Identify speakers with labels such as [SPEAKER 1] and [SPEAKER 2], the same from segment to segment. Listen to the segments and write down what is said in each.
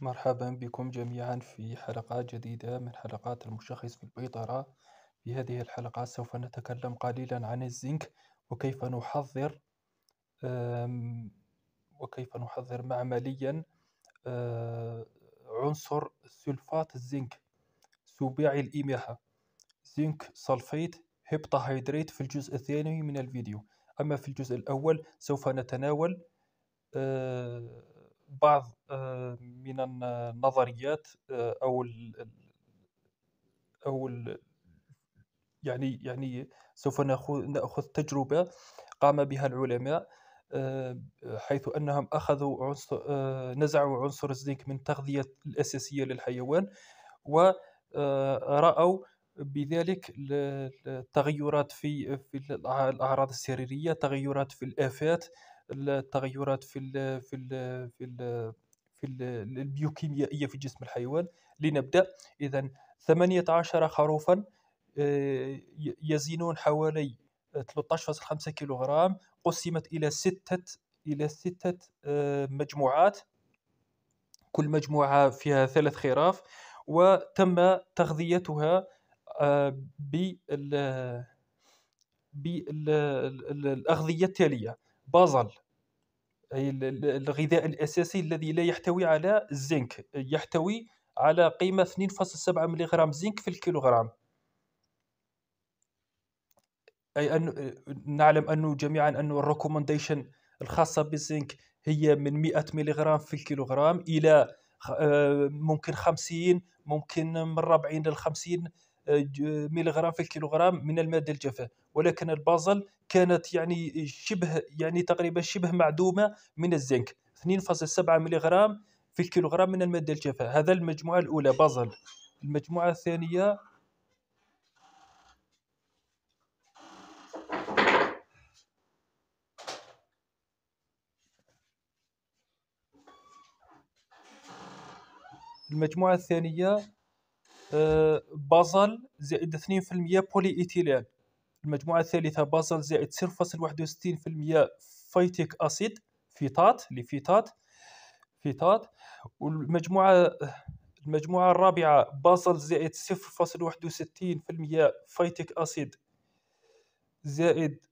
[SPEAKER 1] مرحبا بكم جميعا في حلقة جديدة من حلقات المشخص في البيطرة في هذه الحلقة سوف نتكلم قليلا عن الزنك وكيف نحضر وكيف نحضر معمليا آه، عنصر سلفات الزنك سباعي الإماحة زنك صلفيت هيبتاهيدريت في الجزء الثاني من الفيديو أما في الجزء الأول سوف نتناول آه، بعض آه، من النظريات آه، او ال او ال يعني يعني سوف ناخذ ناخذ تجربه قام بها العلماء آه، حيث انهم اخذوا عنصر نزعوا عنصر الزنك من التغذيه الاساسيه للحيوان وراوا بذلك التغيرات في في الاعراض السريريه تغيرات في الافات التغيرات في الـ في الـ في الـ في البيوكيميائية في جسم الحيوان لنبدأ إذا 18 خروفا آه، يزنون حوالي 13.5 كيلوغرام قسمت إلى ستة إلى ستة آه، مجموعات كل مجموعة فيها ثلاث خراف وتم تغذيتها آه، بال بالأغذية التالية بازل أي الغذاء الأساسي الذي لا يحتوي على الزنك يحتوي على قيمة 2.7 ملغ زنك في الكيلوغرام أي أن نعلم أنه جميعا انه الريكومنديشن الخاصة بالزنك هي من 100 ملغ في الكيلوغرام إلى آه، ممكن 50 ممكن من 40 ل 50 ميلغرام في الكيلوغرام من الماده الجافه ولكن البازل كانت يعني شبه يعني تقريبا شبه معدومه من الزنك 2.7 ملغرام في الكيلوغرام من الماده الجافه هذا المجموعه الاولى بازل المجموعه الثانيه المجموعة الثانية آه، بازل زائد 2% بولي إيثيلين المجموعة الثالثة بازل زائد 0.61% فيتيك أسيد فيتات لفيتات فيتات والمجموعة المجموعة الرابعة بازل زائد 0.61% فيتيك أسيد زائد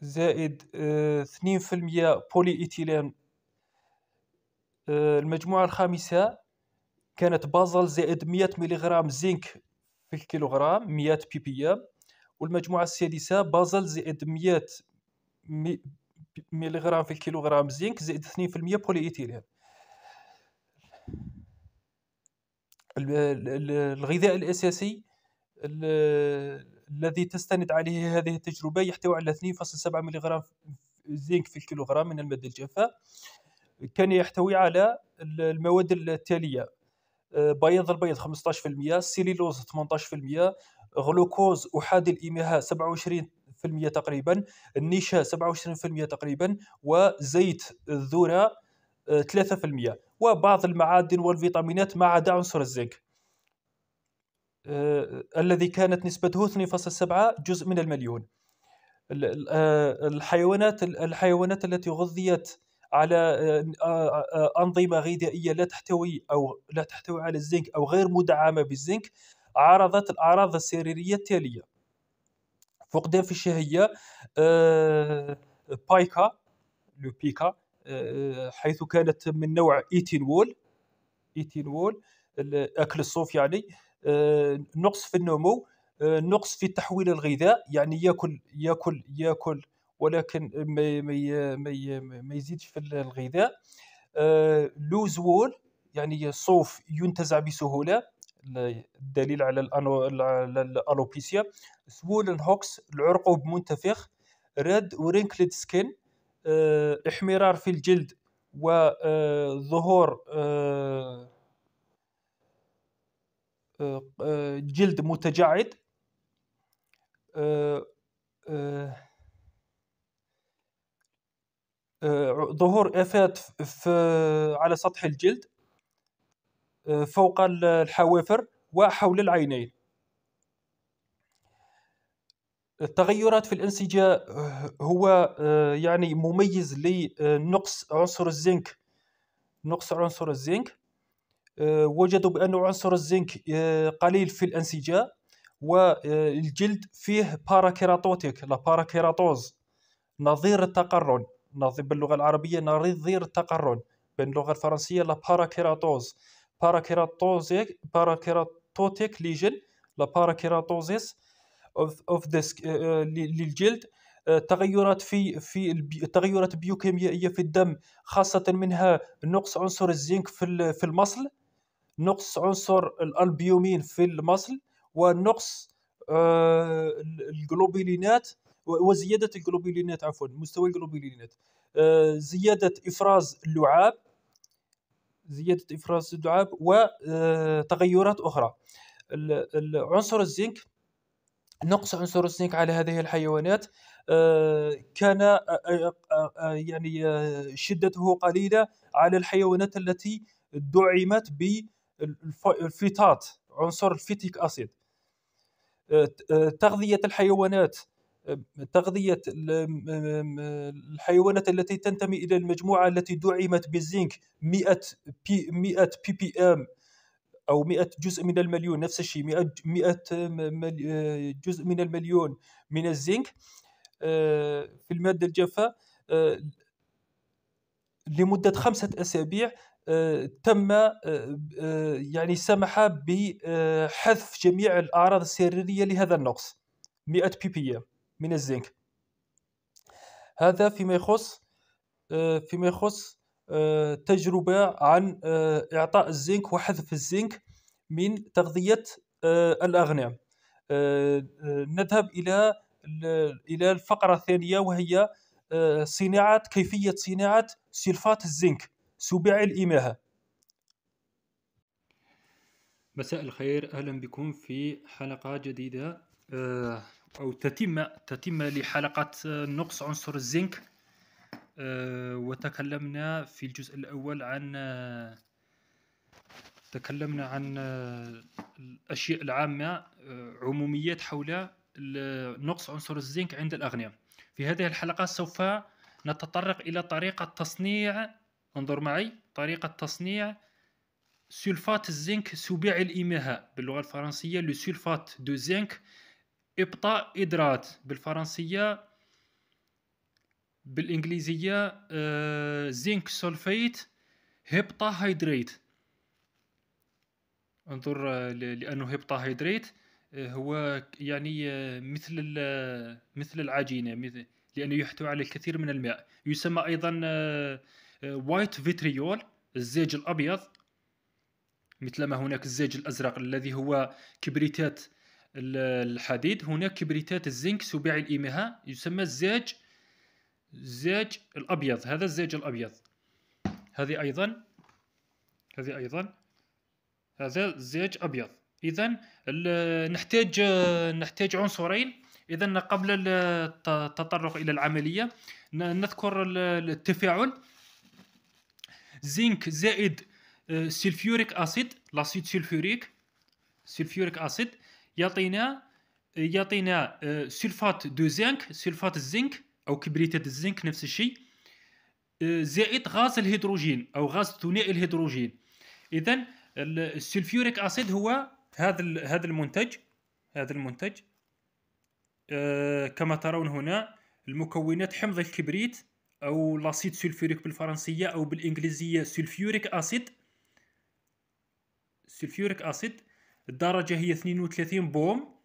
[SPEAKER 1] زائد 2% آه، بولي إيثيلين آه، المجموعة الخامسة كانت بازل زائد 100 ميليغرام زنك في الكيلوغرام 100 بي بي ام والمجموعة السادسة بازل زائد 100 ميليغرام في الكيلوغرام زنك زائد 2% بولي إيثيلين الغذاء الأساسي الذي تستند عليه هذه التجربة يحتوي على 2.7 ملغرام زنك في الكيلوغرام من المادة الجافة كان يحتوي على المواد التالية بياض البيض 15% سيليلوز 18% غلوكوز احادي الامهاء 27% تقريبا النشا 27% تقريبا وزيت الذره 3% آه، وبعض المعادن والفيتامينات ما عدا عنصر الزنك آه، الذي كانت نسبته 2.7 جزء من المليون آه، الحيوانات الحيوانات التي غذيت على آه، آه، آه، أنظمة غذائية لا تحتوي أو لا تحتوي على الزنك أو غير مدعمة بالزنك عرضت الأعراض السريرية التالية فقدان في الشهية بايكا لو بيكا حيث كانت من نوع ايتينول ايتينول الاكل الصوف يعني نقص في النمو نقص في تحويل الغذاء يعني ياكل ياكل ياكل ولكن ما ما ما, ما يزيدش في الغذاء آه، لوز وول يعني صوف ينتزع بسهوله الدليل على الالوبيسيا سوولن هوكس العرقوب منتفخ ريد ورينكلد سكين احمرار في الجلد وظهور آه، آه، جلد متجعد آه، ظهور افات على سطح الجلد آه، فوق الحوافر وحول العينين التغيرات في الانسجه آه، هو يعني مميز لنقص عنصر الزنك نقص عنصر الزنك وجدوا بأن عنصر الزنك قليل في الأنسجة والجلد فيه باراكيراتوتيك لا باراكيراتوز نظير التقرن ناظم باللغة العربية نظير التقرن بين اللغة الفرنسية لا باراكيراتوز باراكيراتوزيك باراكيراتوتيك ليجن لا باراكيراتوزيس اوف ديسك للجلد آه، تغيرات في في التغيرات البيوكيميائيه في الدم خاصه منها نقص عنصر الزنك في في المصل نقص عنصر الالبيومين في المصل ونقص آه، الجلوبولينات وزياده الجلوبولينات عفوا مستوى الجلوبولينات آه، زياده افراز اللعاب زياده افراز اللعاب وتغيرات آه، اخرى عنصر الزنك نقص عنصر الزنك على هذه الحيوانات آه، كان يعني شدته قليله على الحيوانات التي دعمت بالفيتات عنصر الفيتيك اسيد تغذيه الحيوانات تغذيه الحيوانات التي تنتمي الى المجموعه التي دعمت بالزنك 100 بي 100 بي بي ام او 100 جزء من المليون نفس الشيء 100 100 جزء من المليون من الزنك آه، في الماده الجافه آه، لمده خمسه اسابيع آه، تم يعني سمح بحذف جميع الاعراض السريريه لهذا النقص 100 بي بي ام من الزنك هذا فيما يخص آه، فيما يخص آه، تجربة عن آه، إعطاء الزنك وحذف الزنك من تغذية الأغنام نذهب إلى إلى الفقرة الثانية وهي صناعة كيفية صناعة سلفات الزنك سباع الإماهة مساء الخير أهلا بكم في حلقة جديدة أو تتم تتم لحلقة نقص عنصر الزنك آه، وتكلمنا في الجزء الأول عن آه، تكلمنا عن آه، الأشياء العامة عموميات حول نقص عنصر الزنك عند الأغنياء في هذه الحلقة سوف نتطرق إلى طريقة تصنيع انظر معي طريقة تصنيع سلفات الزنك سباعي الإيماء باللغة الفرنسية لو دو زنك ابطاء ادرات بالفرنسيه بالانجليزيه زنك سولفيت هبطا هيدريت انظر آه، لانه هبطا آه، هيدريت هو يعني آه، مثل مثل العجينه مثل لانه يحتوي على الكثير من الماء يسمى ايضا وايت فيتريول الزيج الابيض مثلما هناك الزيج الازرق الذي هو كبريتات الحديد هناك كبريتات الزنك سباع الإيمها يسمى الزاج الزاج الأبيض هذا الزاج الأبيض هذه أيضا هذه أيضا هذا الزاج أبيض إذا نحتاج نحتاج عنصرين إذا قبل التطرق إلى العملية نذكر التفاعل زنك زائد آه، سلفيوريك أسيد لاسيد سلفوريك سلفيوريك أسيد يعطينا يعطينا آه، سلفات دو زنك سلفات الزنك او كبريتات الزنك نفس الشيء آه، زائد غاز الهيدروجين او غاز ثنائي الهيدروجين اذا السلفيوريك اسيد هو هذا هذا المنتج هذا المنتج آه، كما ترون هنا المكونات حمض الكبريت او لاسيد سلفيوريك بالفرنسيه او بالانجليزيه سلفيوريك اسيد سلفيوريك اسيد الدرجة هي 32 بوم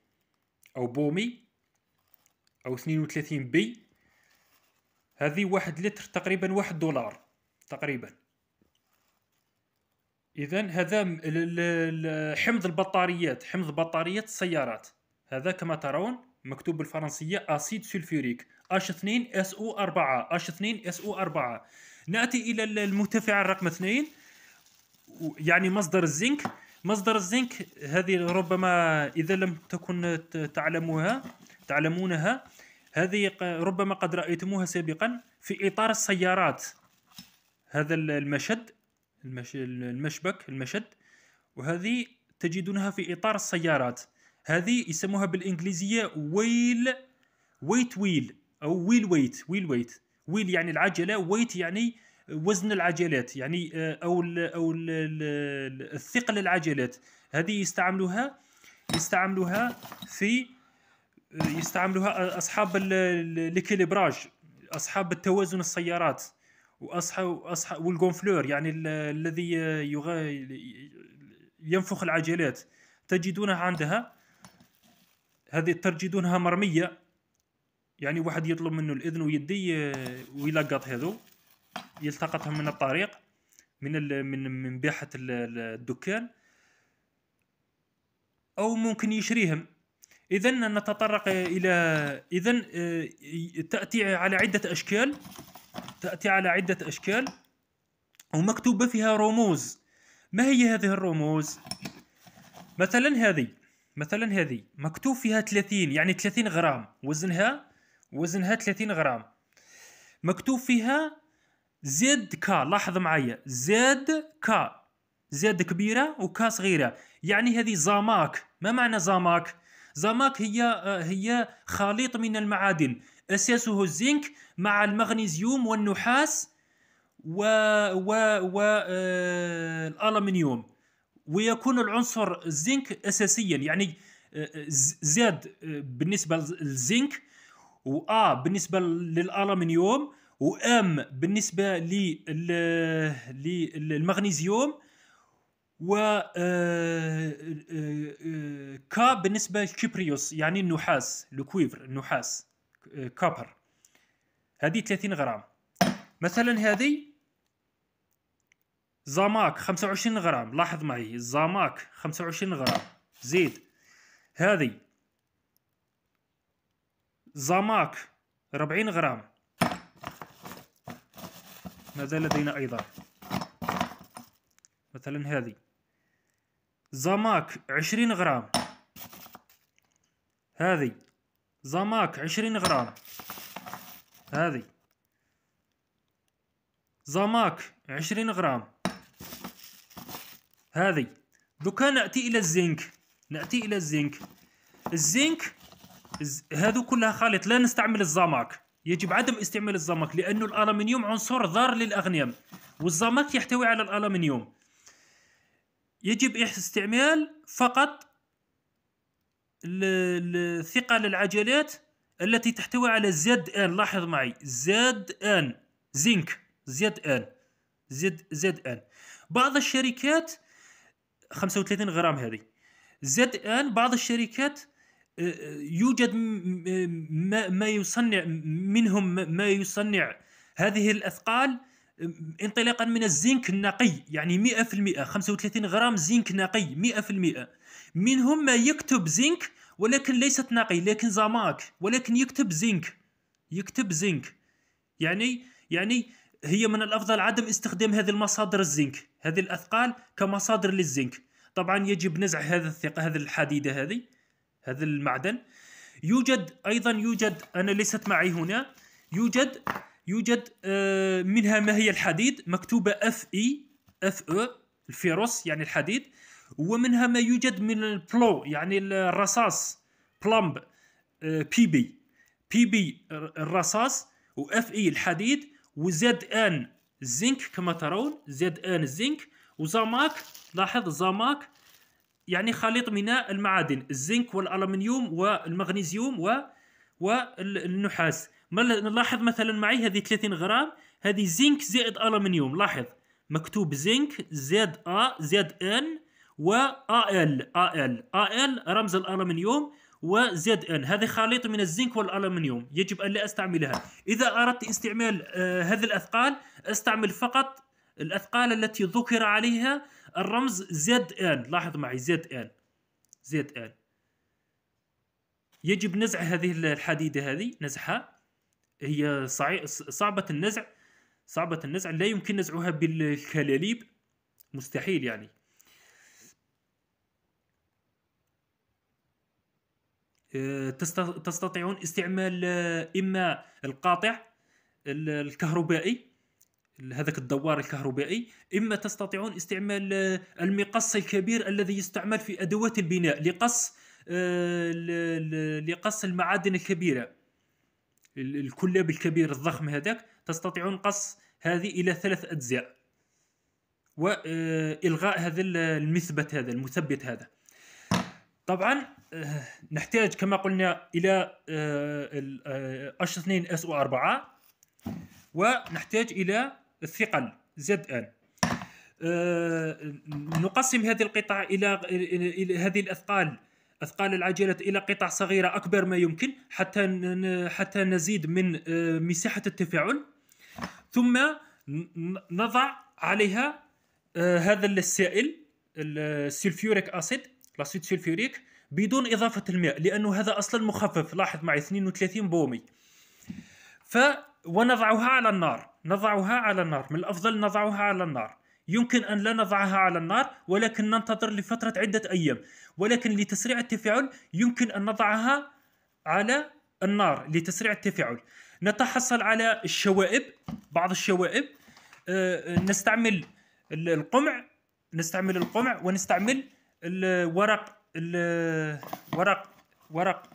[SPEAKER 1] أو بومي أو 32 بي هذه واحد لتر تقريبا واحد دولار تقريبا إذا هذا حمض البطاريات حمض بطاريات السيارات هذا كما ترون مكتوب بالفرنسية أسيد سلفوريك H2SO4 H2SO4 نأتي إلى المرتفع الرقم 2 يعني مصدر الزنك مصدر الزنك هذه ربما إذا لم تكن تعلمها تعلمونها هذه ربما قد رأيتموها سابقا في إطار السيارات هذا المشد المشبك المشد وهذه تجدونها في إطار السيارات هذه يسموها بالإنجليزية ويل ويت ويل أو ويل ويت ويل ويت ويل يعني العجلة ويت يعني وزن العجلات يعني آه، او الـ او الـ الثقل العجلات هذه يستعملوها يستعملوها في آه، يستعملوها آه، اصحاب الكليبراج اصحاب التوازن السيارات واصحاب اصحاب يعني الذي ينفخ العجلات تجدونها عندها هذه ترجدونها مرميه يعني واحد يطلب منه الاذن ويدي ويلقط هذو يلتقطهم من الطريق من من من باحة الدكان أو ممكن يشريهم إذا نتطرق إلى إذا آه، تأتي على عدة أشكال تأتي على عدة أشكال ومكتوبة فيها رموز ما هي هذه الرموز؟ مثلا هذه مثلا هذه مكتوب فيها 30 يعني 30 غرام وزنها وزنها 30 غرام مكتوب فيها زد كا لاحظ معايا زد كا زد كبيرة وكا صغيرة يعني هذه زاماك ما معنى زاماك؟ زاماك هي آه، هي خليط من المعادن أساسه الزنك مع المغنيزيوم والنحاس و و و آه، الألمنيوم ويكون العنصر الزنك أساسيا يعني آه، زد بالنسبة للزنك و ا بالنسبة للألمنيوم وام بالنسبه للمغنيسيوم و آه، آه، آه، كا بالنسبه للكبريوس يعني النحاس الكويفر النحاس كابر هذه 30 غرام مثلا هذه زاماك 25 غرام لاحظ معي زاماك 25 غرام زيد هذه زاماك 40 غرام ماذا لدينا أيضا مثلا هذه زماك عشرين غرام هذه زماك عشرين غرام هذه زماك عشرين غرام هذه دوكا نأتي إلى الزنك نأتي إلى الزنك الزنك هذو كلها خليط لا نستعمل الزماك يجب عدم استعمال الزمك لأن الألمنيوم عنصر ضار للأغنام والزمك يحتوي على الألمنيوم يجب استعمال فقط الثقة العجلات التي تحتوي على زد ان لاحظ معي زد ان زنك زد ان زد زد ان بعض الشركات 35 غرام هذه زد ان بعض الشركات يوجد ما, ما يصنع منهم ما يصنع هذه الاثقال انطلاقا من الزنك النقي يعني 100% 35 غرام زنك نقي 100% منهم ما يكتب زنك ولكن ليست نقي لكن زماك ولكن يكتب زنك يكتب زنك يعني يعني هي من الافضل عدم استخدام هذه المصادر الزنك هذه الاثقال كمصادر للزنك طبعا يجب نزع هذا الثقه هذه الحديده هذه هذا المعدن يوجد ايضا يوجد انا ليست معي هنا يوجد يوجد آه، منها ما هي الحديد مكتوبه اف اي اف او الفيروس يعني الحديد ومنها ما يوجد من البلو يعني الرصاص بلمب بي بي بي بي الرصاص واف اي e، الحديد وزد ان الزنك كما ترون زد ان الزنك وزاماك لاحظ زاماك يعني خليط من المعادن الزنك والالومنيوم والمغنيسيوم و والنحاس نلاحظ مثلا معي هذه 30 غرام هذه زنك زائد الومنيوم لاحظ مكتوب زنك زد ا زد ان و ا ال ا ال ا ال رمز الالومنيوم وزد ان هذه خليط من الزنك والالومنيوم يجب ان لا استعملها اذا اردت استعمال آه هذه الاثقال استعمل فقط الأثقال التي ذكر عليها الرمز زد ان لاحظ معي زد ان زد ان يجب نزع هذه الحديدة هذه نزعها هي صعبة النزع صعبة النزع لا يمكن نزعها بالكلاليب مستحيل يعني آه، تستطيعون استعمال آه، إما القاطع الكهربائي هذاك الدوار الكهربائي اما تستطيعون استعمال آه، المقص الكبير الذي يستعمل في ادوات البناء لقص آه، لقص المعادن الكبيره الكلاب الكبير الضخم هذاك تستطيعون قص هذه الى ثلاث اجزاء والغاء آه، هذا المثبت هذا المثبت هذا طبعا نحتاج كما قلنا الى اش 2 اس او 4 ونحتاج الى الثقل زد ان آه، نقسم هذه القطع الى هذه الاثقال اثقال العجلات الى قطع صغيره اكبر ما يمكن حتى حتى نزيد من آه، مساحه التفاعل ثم نضع عليها آه، هذا السائل السلفيوريك اسيد لاسيد سلفيوريك بدون اضافه الماء لانه هذا اصلا مخفف لاحظ معي 32 بومي ف ونضعها على النار نضعها على النار من الأفضل نضعها على النار يمكن أن لا نضعها على النار ولكن ننتظر لفترة عدة أيام ولكن لتسريع التفاعل يمكن أن نضعها على النار لتسريع التفاعل نتحصل على الشوائب بعض الشوائب آه، نستعمل القمع نستعمل القمع ونستعمل الورق الورق ورق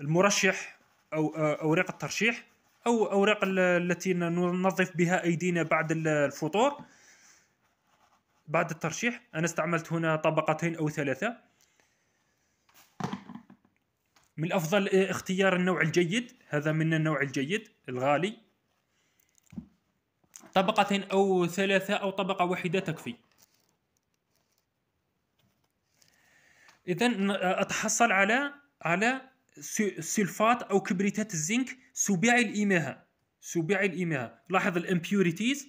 [SPEAKER 1] المرشح او اوراق الترشيح او اوراق التي ننظف بها ايدينا بعد الفطور بعد الترشيح انا استعملت هنا طبقتين او ثلاثه من الافضل آه، اختيار النوع الجيد هذا من النوع الجيد الغالي طبقتين او ثلاثه او طبقه واحده تكفي اذا اتحصل على على سلفات او كبريتات الزنك سباعي الاماهه سباعي الاماهه لاحظ الامبيوريتيز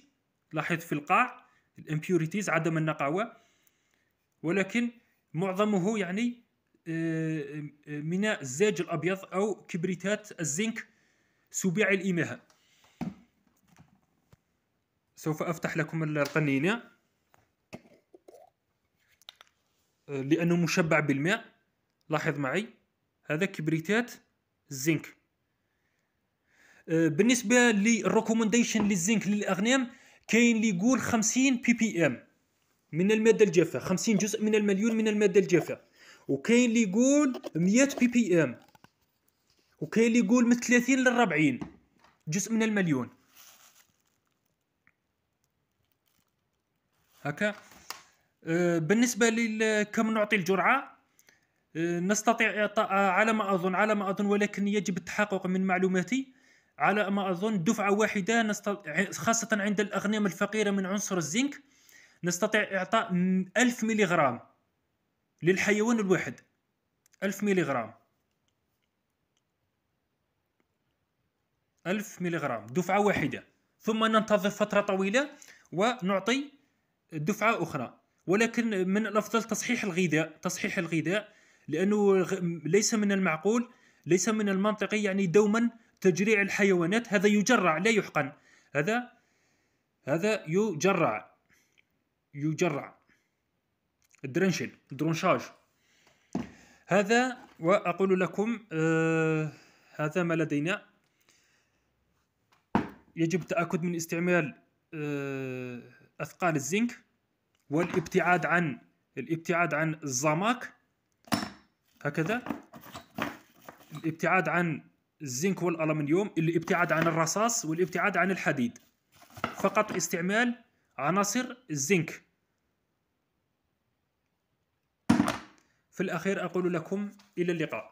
[SPEAKER 1] لاحظ في القاع الامبيوريتيز عدم النقاوه ولكن معظمه يعني آه، آه، من الزاج الابيض او كبريتات الزنك سباعي الاماهه سوف افتح لكم القنينه آه، لانه مشبع بالماء لاحظ معي هذا كبريتات الزنك أه، بالنسبه للريكومنديشن للزنك للاغنام كاين اللي يقول 50 بي بي ام من الماده الجافه 50 جزء من المليون من الماده الجافه وكاين اللي يقول 100 بي بي ام وكاين اللي يقول من 30 ل 40 جزء من المليون هكا أه، بالنسبه لكم نعطي الجرعه أه، نستطيع أه، على ما اظن على ما اظن ولكن يجب التحقق من معلوماتي على ما اظن دفعه واحده خاصه عند الاغنام الفقيره من عنصر الزنك نستطيع اعطاء 1000 ملغرام للحيوان الواحد 1000 ملغرام 1000 ملغرام دفعه واحده ثم ننتظر فتره طويله ونعطي دفعه اخرى ولكن من الافضل تصحيح الغذاء تصحيح الغذاء لانه ليس من المعقول ليس من المنطقي يعني دوما تجريع الحيوانات هذا يجرع لا يحقن هذا هذا يجرع يجرع الدرنشل درونشاج هذا واقول لكم آه هذا ما لدينا يجب التاكد من استعمال آه اثقال الزنك والابتعاد عن الابتعاد عن الزماك هكذا الابتعاد عن الزنك والألمنيوم الابتعاد عن الرصاص والابتعاد عن الحديد فقط استعمال عناصر الزنك في الأخير أقول لكم إلى اللقاء